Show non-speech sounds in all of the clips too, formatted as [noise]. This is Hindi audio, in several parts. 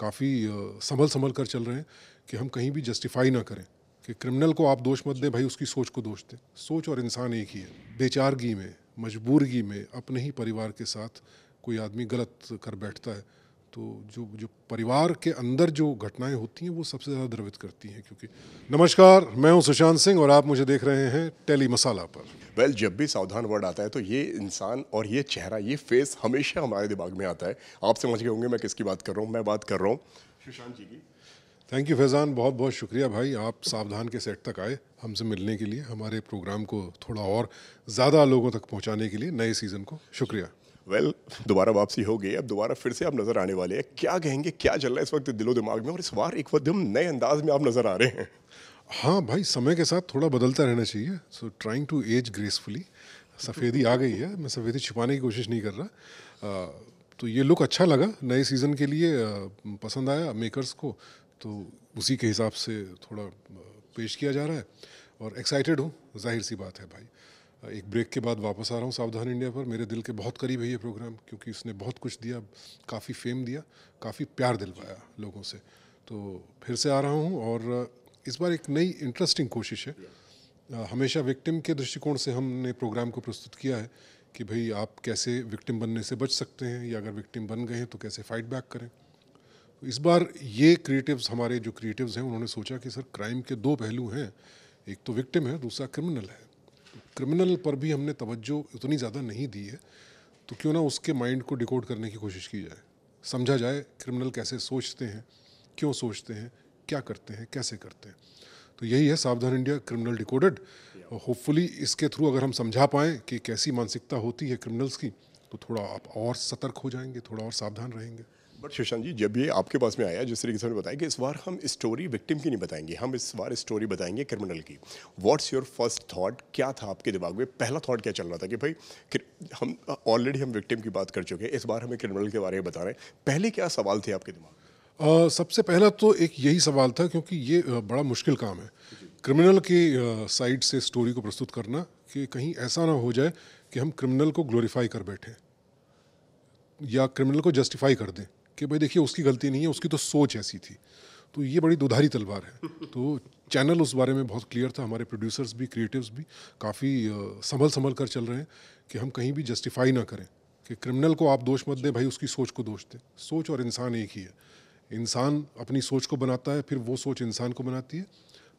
काफ़ी संभल संभल कर चल रहे हैं कि हम कहीं भी जस्टिफाई ना करें कि क्रिमिनल को आप दोष मत दें भाई उसकी सोच को दोष दें सोच और इंसान एक ही है बेचारगी में मजबूरगी में अपने ही परिवार के साथ कोई आदमी गलत कर बैठता है तो जो जो परिवार के अंदर जो घटनाएं होती हैं वो सबसे ज़्यादा द्रवित करती हैं क्योंकि नमस्कार मैं हूं सुशांत सिंह और आप मुझे देख रहे हैं टेली मसाला पर वेल well, जब भी सावधान वर्ड आता है तो ये इंसान और ये चेहरा ये फेस हमेशा हमारे दिमाग में आता है आप समझ गए होंगे मैं किसकी बात कर रहा हूँ मैं बात कर रहा हूँ सुशांत जी की थैंक यू फैज़ान बहुत बहुत शुक्रिया भाई आप सावधान के सेट तक आए हमसे मिलने के लिए हमारे प्रोग्राम को थोड़ा और ज़्यादा लोगों तक पहुँचाने के लिए नए सीज़न को शुक्रिया वेल well, दोबारा वापसी हो गई अब दोबारा फिर से आप नज़र आने वाले हैं क्या कहेंगे क्या चल रहा है इस वक्त दिलो दिमाग में और इस बार एक वक्त नए अंदाज में आप नज़र आ रहे हैं हाँ भाई समय के साथ थोड़ा बदलता रहना चाहिए so trying to age gracefully सफ़ेदी आ गई है मैं सफ़ेदी छिपाने की कोशिश नहीं कर रहा आ, तो ये लुक अच्छा लगा नए सीज़न के लिए पसंद आया मेकर्स को तो उसी के हिसाब से थोड़ा पेश किया जा रहा है और एक्साइटेड हूँ जाहिर सी बात है भाई एक ब्रेक के बाद वापस आ रहा हूँ सावधान इंडिया पर मेरे दिल के बहुत करीब है ये प्रोग्राम क्योंकि इसने बहुत कुछ दिया काफ़ी फेम दिया काफ़ी प्यार दिलवाया लोगों से तो फिर से आ रहा हूँ और इस बार एक नई इंटरेस्टिंग कोशिश है हमेशा विक्टिम के दृष्टिकोण से हमने प्रोग्राम को प्रस्तुत किया है कि भाई आप कैसे विक्टिम बनने से बच सकते हैं या अगर विक्टिम बन गए हैं तो कैसे फाइट बैक करें तो इस बार ये क्रिएटिव्स हमारे जो क्रिएटिव्स हैं उन्होंने सोचा कि सर क्राइम के दो पहलू हैं एक तो विक्टिम है दूसरा क्रिमिनल है क्रिमिनल पर भी हमने तवज्जो उतनी ज़्यादा नहीं दी है तो क्यों ना उसके माइंड को डिकोड करने की कोशिश की जाए समझा जाए क्रिमिनल कैसे सोचते हैं क्यों सोचते हैं क्या करते हैं कैसे करते हैं तो यही है सावधान इंडिया क्रिमिनल डिकोडेड और होपफुली इसके थ्रू अगर हम समझा पाएँ कि कैसी मानसिकता होती है क्रिमिनल्स की तो थोड़ा आप और सतर्क हो जाएंगे थोड़ा और सावधान रहेंगे बट सुशांत जी जब ये आपके पास में आया जिस तरीके से बताया कि इस बार हम स्टोरी विक्टिम की नहीं बताएंगे हम इस बार स्टोरी बताएंगे क्रिमिनल की व्हाट्स योर फर्स्ट थाट क्या था आपके दिमाग में पहला थाट क्या चल रहा था कि भाई हम ऑलरेडी हम विक्टिम की बात कर चुके हैं इस बार हमें क्रिमिनल के बारे में बता रहे हैं पहले क्या सवाल थे आपके दिमाग Uh, सबसे पहला तो एक यही सवाल था क्योंकि ये बड़ा मुश्किल काम है क्रिमिनल की साइड से स्टोरी को प्रस्तुत करना कि कहीं ऐसा ना हो जाए कि हम क्रिमिनल को ग्लोरीफाई कर बैठे या क्रिमिनल को जस्टिफाई कर दें कि भाई देखिए उसकी गलती नहीं है उसकी तो सोच ऐसी थी तो ये बड़ी दुधारी तलवार है तो चैनल उस बारे में बहुत क्लियर था हमारे प्रोड्यूसर्स भी क्रिएटिव्स भी काफ़ी संभल संभल कर चल रहे हैं कि हम कहीं भी जस्टिफाई ना करें कि क्रिमिनल को आप दोष मत दें भाई उसकी सोच को दोष दें सोच और इंसान एक ही है इंसान अपनी सोच को बनाता है फिर वो सोच इंसान को बनाती है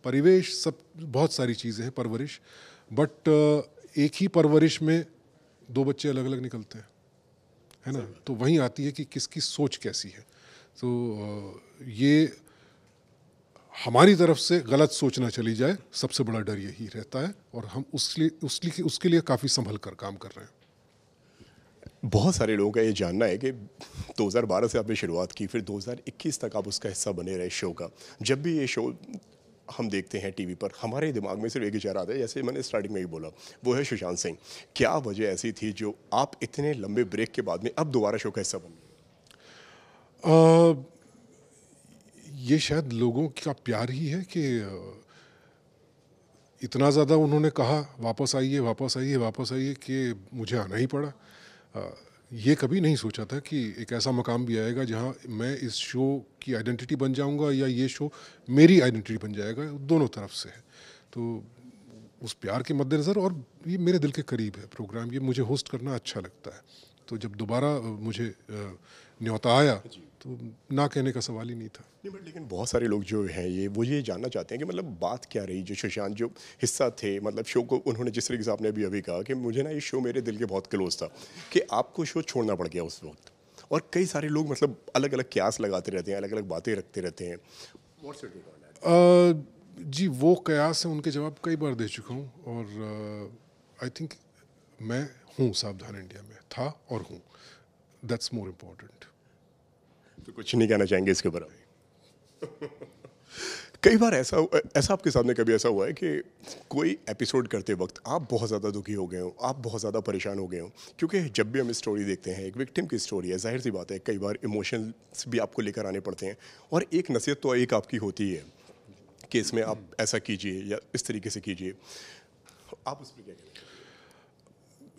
परिवेश सब बहुत सारी चीज़ें हैं परवरिश बट एक ही परवरिश में दो बच्चे अलग अलग निकलते हैं है ना तो वहीं आती है कि किसकी सोच कैसी है तो ये हमारी तरफ से गलत सोच ना चली जाए सबसे बड़ा डर यही रहता है और हम उसके उसके उसके लिए काफ़ी संभल कर काम कर रहे हैं बहुत सारे लोगों का ये जानना है कि 2012 से आपने शुरुआत की फिर 2021 तक आप उसका हिस्सा बने रहे शो का जब भी ये शो हम देखते हैं टीवी पर हमारे दिमाग में सिर्फ एक ही चेहरा आता है जैसे मैंने स्टार्टिंग में ही बोला वो है सुशांत सिंह क्या वजह ऐसी थी जो आप इतने लंबे ब्रेक के बाद में अब दोबारा शो का हिस्सा बन गए ये शायद लोगों का प्यार ही है कि इतना ज़्यादा उन्होंने कहा वापस आइए वापस आइए वापस आइए कि मुझे आना ही पड़ा ये कभी नहीं सोचा था कि एक ऐसा मकाम भी आएगा जहाँ मैं इस शो की आइडेंटिटी बन जाऊँगा या ये शो मेरी आइडेंटिटी बन जाएगा दोनों तरफ से है तो उस प्यार के मद्देनज़र और ये मेरे दिल के करीब है प्रोग्राम ये मुझे होस्ट करना अच्छा लगता है तो जब दोबारा मुझे आ, न्योता आया तो ना कहने का सवाल ही नहीं था नहीं बट लेकिन बहुत सारे लोग जो हैं ये वो ये जानना चाहते हैं कि मतलब बात क्या रही जो सुशांत जो हिस्सा थे मतलब शो को उन्होंने जिस तरीके से आपने अभी अभी कहा कि मुझे ना ये शो मेरे दिल के बहुत क्लोज था कि आपको शो छोड़ना पड़ गया उस वक्त और कई सारे लोग मतलब अलग अलग क्यास लगाते रहते हैं अलग अलग बातें रखते रहते हैं जी वो कयास है उनके जवाब कई बार दे चुका हूँ और आई थिंक मैं हूँ सावधान इंडिया में था और हूँ दैट्स मोर इम्पोर्टेंट तो कुछ नहीं कहना चाहेंगे इसके बारे कई बार ऐसा ऐसा आपके सामने कभी ऐसा हुआ है कि कोई एपिसोड करते वक्त आप बहुत ज़्यादा दुखी हो गए हो आप बहुत ज़्यादा परेशान हो गए हो क्योंकि जब भी हम स्टोरी देखते हैं एक विक्टिम की स्टोरी है जाहिर सी बात है कई बार इमोशंस भी आपको लेकर आने पड़ते हैं और एक नसीहत तो एक आपकी होती है कि इसमें आप ऐसा कीजिए या इस तरीके से कीजिए आप उस पर क्या करेंगे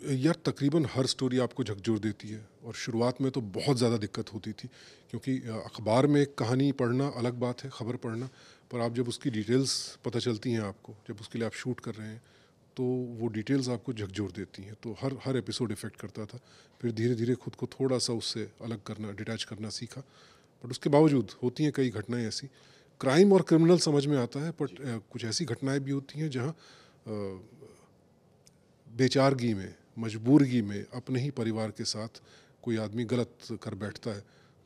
यार तकरीबन हर स्टोरी आपको झकझोर देती है और शुरुआत में तो बहुत ज़्यादा दिक्कत होती थी क्योंकि अखबार में कहानी पढ़ना अलग बात है ख़बर पढ़ना पर आप जब उसकी डिटेल्स पता चलती हैं आपको जब उसके लिए आप शूट कर रहे हैं तो वो डिटेल्स आपको झकझोर देती हैं तो हर हर एपिसोड इफ़ेक्ट करता था फिर धीरे धीरे खुद को थोड़ा सा उससे अलग करना डिटैच करना सीखा बट उसके बावजूद होती हैं कई घटनाएँ ऐसी क्राइम और क्रिमिनल समझ में आता है बट कुछ ऐसी घटनाएँ भी होती हैं जहाँ बेचारगी में मजबूरगी में अपने ही परिवार के साथ कोई आदमी गलत कर बैठता है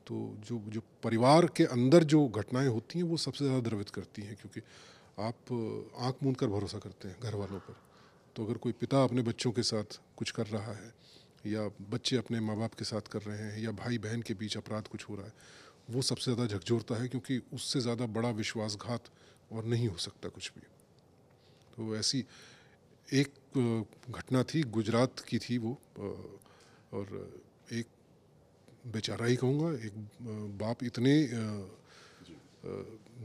तो जो जो परिवार के अंदर जो घटनाएं होती हैं वो सबसे ज़्यादा द्रवित करती हैं क्योंकि आप आंख मूंद कर भरोसा करते हैं घर वालों पर तो अगर कोई पिता अपने बच्चों के साथ कुछ कर रहा है या बच्चे अपने माँ बाप के साथ कर रहे हैं या भाई बहन के बीच अपराध कुछ हो रहा है वो सबसे ज़्यादा झकझोरता है क्योंकि उससे ज़्यादा बड़ा विश्वासघात और नहीं हो सकता कुछ भी तो ऐसी एक घटना थी गुजरात की थी वो और एक बेचारा ही कहूँगा एक बाप इतने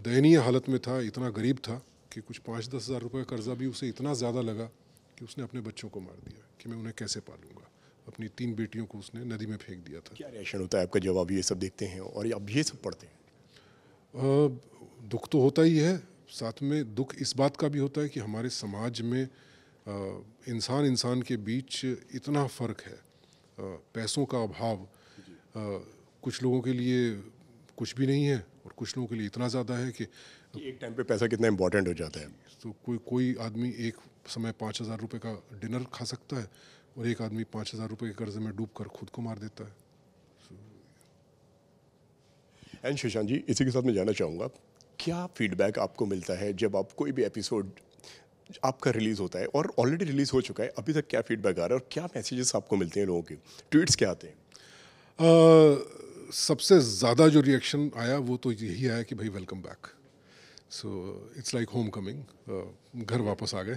दयनीय हालत में था इतना गरीब था कि कुछ पाँच दस हज़ार रुपये कर्जा भी उसे इतना ज़्यादा लगा कि उसने अपने बच्चों को मार दिया कि मैं उन्हें कैसे पालूंगा अपनी तीन बेटियों को उसने नदी में फेंक दिया था क्या रिएक्शन होता है आपका जब आप ये सब देखते हैं और अब ये सब पढ़ते हैं दुख तो होता ही है साथ में दुख इस बात का भी होता है कि हमारे समाज में इंसान इंसान के बीच इतना फ़र्क है पैसों का अभाव कुछ लोगों के लिए कुछ भी नहीं है और कुछ लोगों के लिए इतना ज़्यादा है कि एक टाइम पे पैसा कितना इम्पोर्टेंट हो जाता है तो कोई कोई आदमी एक समय पाँच हज़ार रुपये का डिनर खा सकता है और एक आदमी पाँच हज़ार रुपये के कर्जे में डूब कर खुद को मार देता है एंड शशांत जी इसी के साथ मैं जाना चाहूँगा क्या फीडबैक आपको मिलता है जब आप कोई भी एपिसोड आपका रिलीज़ होता है और ऑलरेडी रिलीज़ हो चुका है अभी तक क्या फीडबैक आ रहा है और क्या मैसेजेस आपको मिलते हैं लोगों के ट्वीट्स क्या आते हैं uh, सबसे ज़्यादा जो रिएक्शन आया वो तो यही आया कि भाई welcome back so it's like homecoming घर वापस आ गए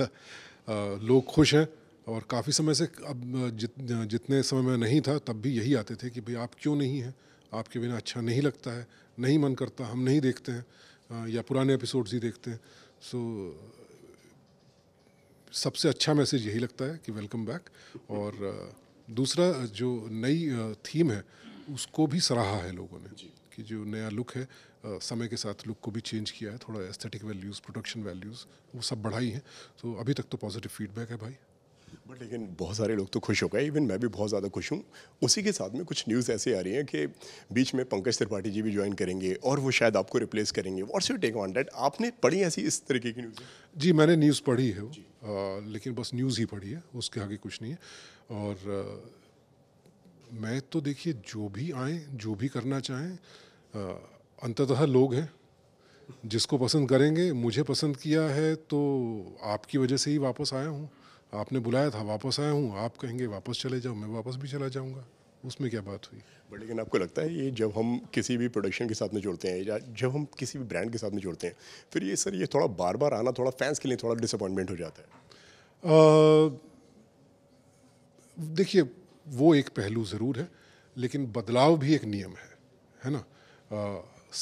uh, [laughs] लोग खुश हैं और काफ़ी समय से अब जित, जितने समय में नहीं था तब भी यही आते थे कि भाई आप क्यों नहीं हैं आपके बिना अच्छा नहीं लगता है नहीं मन करता हम नहीं देखते हैं या पुराने एपिसोड्स ही देखते हैं सो so, सबसे अच्छा मैसेज यही लगता है कि वेलकम बैक और दूसरा जो नई थीम है उसको भी सराहा है लोगों ने कि जो नया लुक है समय के साथ लुक को भी चेंज किया है थोड़ा एस्थेटिक वैल्यूज़ प्रोडक्शन वैल्यूज़ वो सब बढ़ाई हैं तो अभी तक तो पॉजिटिव फीडबैक है भाई बट लेकिन बहुत सारे लोग तो खुश हो गए इवन मैं भी बहुत ज़्यादा खुश हूँ उसी के साथ में कुछ न्यूज़ ऐसे आ रही हैं कि बीच में पंकज त्रिपाठी जी भी ज्वाइन करेंगे और वो शायद आपको रिप्लेस करेंगे what's you take on that आपने पढ़ी ऐसी इस तरीके की न्यूज़ जी मैंने न्यूज़ पढ़ी है वो लेकिन बस न्यूज़ ही पढ़ी है उसके आगे कुछ नहीं है और मैं तो देखिए जो भी आए जो भी करना चाहें अंततः लोग हैं जिसको पसंद करेंगे मुझे पसंद किया है तो आपकी वजह से ही वापस आया हूँ आपने बुलाया था वापस आया हूँ आप कहेंगे वापस चले जाओ मैं वापस भी चला जाऊँगा उसमें क्या बात हुई बट लेकिन आपको लगता है ये जब हम किसी भी प्रोडक्शन के साथ में जुड़ते हैं या जब हम किसी भी ब्रांड के साथ में जुड़ते हैं फिर ये सर ये थोड़ा बार बार आना थोड़ा फैंस के लिए थोड़ा डिसअपॉइंटमेंट हो जाता है देखिए वो एक पहलू ज़रूर है लेकिन बदलाव भी एक नियम है है ना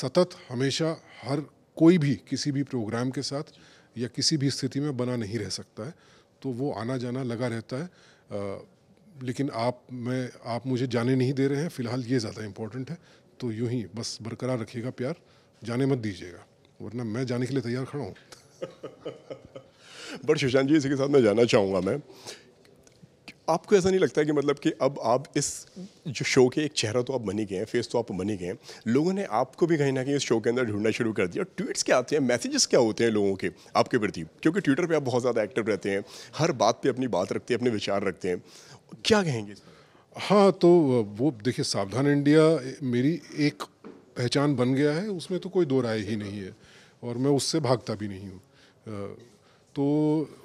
सतत हमेशा हर कोई भी किसी भी प्रोग्राम के साथ या किसी भी स्थिति में बना नहीं रह सकता है तो वो आना जाना लगा रहता है आ, लेकिन आप मैं आप मुझे जाने नहीं दे रहे हैं फिलहाल ये ज़्यादा इम्पोर्टेंट है तो यूँ ही बस बरकरार रखिएगा प्यार जाने मत दीजिएगा वरना मैं जाने के लिए तैयार खड़ा हूँ [laughs] बट सुशांत जी इसी के साथ मैं जाना चाहूँगा मैं आपको ऐसा नहीं लगता कि मतलब कि अब आप इस जो शो के एक चेहरा तो आप बनी गए हैं फेस तो आप बनी गए हैं लोगों ने आपको भी कहीं ना कहीं इस शो के अंदर ढूंढना शुरू कर दिया और ट्वीट्स क्या आते हैं मैसेजेस क्या होते हैं लोगों के आपके प्रति क्योंकि ट्विटर पे आप बहुत ज़्यादा एक्टिव रहते हैं हर बात पर अपनी बात रखते हैं अपने विचार रखते हैं क्या कहेंगे हाँ तो वो देखिए सावधान इंडिया मेरी एक पहचान बन गया है उसमें तो कोई दो राय ही नहीं है और मैं उससे भागता भी नहीं हूँ तो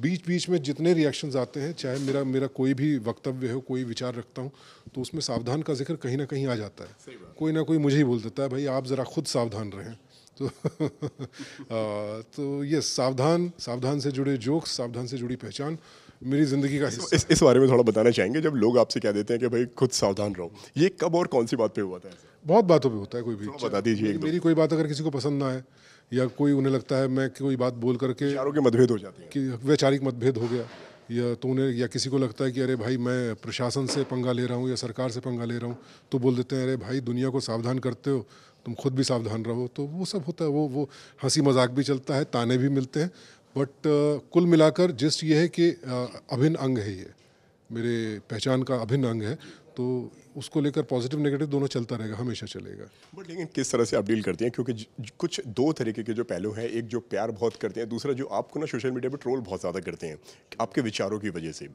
बीच बीच में जितने रिएक्शंस आते हैं चाहे मेरा मेरा कोई भी वक्तव्य हो कोई विचार रखता हूँ तो उसमें सावधान का जिक्र कहीं ना कहीं आ जाता है कोई ना कोई मुझे ही बोल देता है भाई आप ज़रा खुद सावधान रहें तो आ, [laughs] तो ये सावधान सावधान से जुड़े जोक्स सावधान से जुड़ी पहचान मेरी ज़िंदगी का इस इस बारे में थोड़ा बताना चाहेंगे जब लोग आपसे कह देते हैं कि भाई खुद सावधान रहो ये कब और कौन सी बात पे हुआ था बहुत बातों पे होता है कोई भी बता दीजिए मेरी कोई बात अगर किसी को पसंद ना आए या कोई उन्हें लगता है मैं कोई बात बोल करके चारों के मतभेद हो जाते हैं कि वैचारिक मतभेद हो गया या तो उन्हें या किसी को लगता है कि अरे भाई मैं प्रशासन से पंगा ले रहा हूँ या सरकार से पंगा ले रहा हूँ तो बोल देते हैं अरे भाई दुनिया को सावधान करते हो तुम खुद भी सावधान रहो तो वो सब होता है वो वो हंसी मजाक भी चलता है ताने भी मिलते हैं बट uh, कुल मिलाकर जस्ट ये है कि uh, अभिन्न अंग है ये मेरे पहचान का अभिन्न अंग है तो उसको लेकर पॉजिटिव नेगेटिव दोनों चलता रहेगा हमेशा चलेगा बट लेकिन किस तरह से आप डील करती हैं क्योंकि कुछ दो तरीके के जो पहलू हैं एक जो प्यार बहुत करते हैं दूसरा जो आपको ना सोशल मीडिया पर ट्रोल बहुत ज़्यादा करते हैं आपके विचारों की वजह से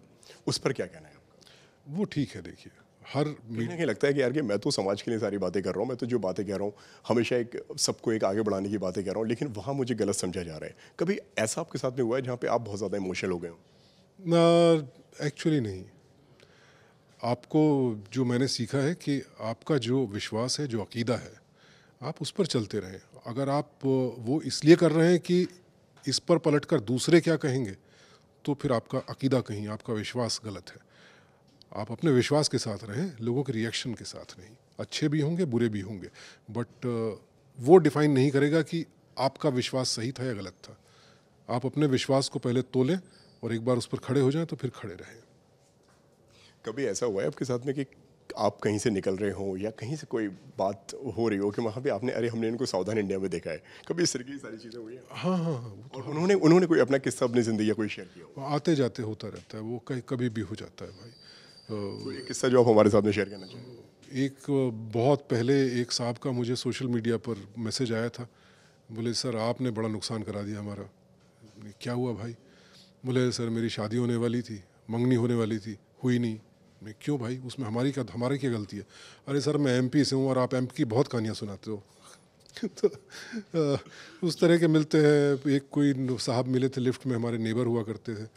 उस पर क्या कहना है वो ठीक है देखिए हर नहीं लगता है कि यार कि मैं तो समाज के लिए सारी बातें कर रहा हूँ मैं तो जो बातें कह रहा हूँ हमेशा एक सबको एक आगे बढ़ाने की बातें कर रहा हूँ लेकिन वहाँ मुझे गलत समझा जा रहा है कभी ऐसा आपके साथ में हुआ है जहाँ पे आप बहुत ज़्यादा इमोशनल हो गए हो एक्चुअली नहीं आपको जो मैंने सीखा है कि आपका जो विश्वास है जो अकीदा है आप उस पर चलते रहें अगर आप वो इसलिए कर रहे हैं कि इस पर पलट कर दूसरे क्या कहेंगे तो फिर आपका अकीदा कहीं आपका विश्वास गलत है आप अपने विश्वास के साथ रहें लोगों के रिएक्शन के साथ नहीं अच्छे भी होंगे बुरे भी होंगे बट uh, वो डिफाइन नहीं करेगा कि आपका विश्वास सही था या गलत था आप अपने विश्वास को पहले तोलें और एक बार उस पर खड़े हो जाएं तो फिर खड़े रहें कभी ऐसा हुआ है आपके साथ में कि आप कहीं से निकल रहे हो या कहीं से कोई बात हो रही हो कि वहाँ पर आपने अरे हमने इनको सावधान इंडिया में देखा है कभी इस तरीके की सारी चीज़ें हुई हैं हाँ हाँ, हाँ तो और हाँ। उन्होंने उन्होंने कोई अपना किस्सा अपनी ज़िंदगी या कोई शेयर किया आते जाते होता रहता है वो कहीं कभी भी हो जाता है भाई तो, तो किस्सा जो आप हमारे साथ में शेयर करना चाहिए एक बहुत पहले एक साहब का मुझे सोशल मीडिया पर मैसेज आया था बोले सर आपने बड़ा नुकसान करा दिया हमारा क्या हुआ भाई बोले सर मेरी शादी होने वाली थी मंगनी होने वाली थी हुई नहीं मैं क्यों भाई उसमें हमारी क्या हमारी क्या गलती है अरे सर मैं एमपी से हूँ और आप एमपी की बहुत कहानियाँ सुनाते हो [laughs] तो आ, उस तरह के मिलते हैं एक कोई साहब मिले थे लिफ्ट में हमारे नेबर हुआ करते थे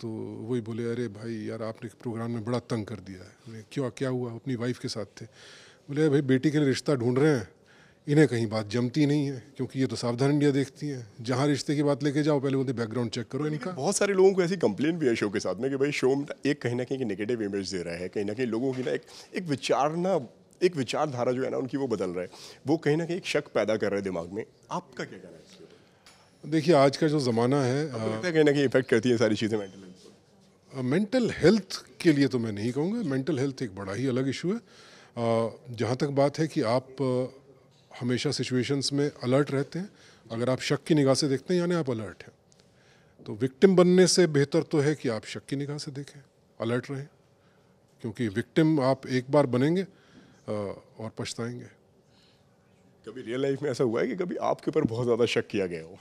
तो वही बोले अरे भाई यार आपने प्रोग्राम में बड़ा तंग कर दिया है क्यों क्या हुआ अपनी वाइफ के साथ थे बोले भाई बेटी के लिए रिश्ता ढूंढ रहे हैं इन्हें कहीं बात जमती नहीं है क्योंकि ये तो सावधान इंडिया देखती है जहाँ रिश्ते की बात लेके जाओ पहले बोलते बैकग्राउंड चेक करो इनका बहुत सारे लोगों को ऐसी कंप्लेन भी है शो के साथ में कि भाई शो तो एक कहीं ना कहीं नेगेटिव इमेज दे रहा है कहीं ना कहीं लोगों की ना एक एक विचारना एक विचारधारा जो है ना उनकी वो बदल रहा है वो कहीं ना कहीं एक शक पैदा कर रहे दिमाग में आपका क्या कहना है देखिए आज का जो ज़माना है कहीं ना कहीं इफेक्ट करती है सारी चीज़ें मेंटल मेंटल हेल्थ के लिए तो मैं नहीं कहूँगा मेंटल हेल्थ एक बड़ा ही अलग इशू है जहाँ तक बात है कि आप हमेशा सिचुएशंस में अलर्ट रहते हैं अगर आप शक की निगाह से देखते हैं यानी आप अलर्ट हैं तो विक्टिम बनने से बेहतर तो है कि आप शक की निगाह से देखें अलर्ट रहें क्योंकि विक्टिम आप एक बार बनेंगे और पछताएंगे कभी रियल लाइफ में ऐसा हुआ है कि कभी आपके ऊपर बहुत ज़्यादा शक किया गया हो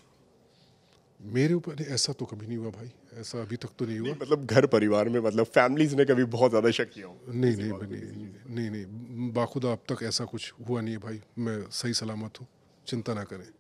मेरे ऊपर ऐसा तो कभी नहीं हुआ भाई ऐसा अभी तक तो नहीं हुआ मतलब घर परिवार में मतलब फैमिलीज ने कभी बहुत ज़्यादा शक किया नहीं नहीं नहीं नहीं नहीं बाखुदा अब तक ऐसा कुछ हुआ नहीं है भाई मैं सही सलामत हूँ चिंता ना करें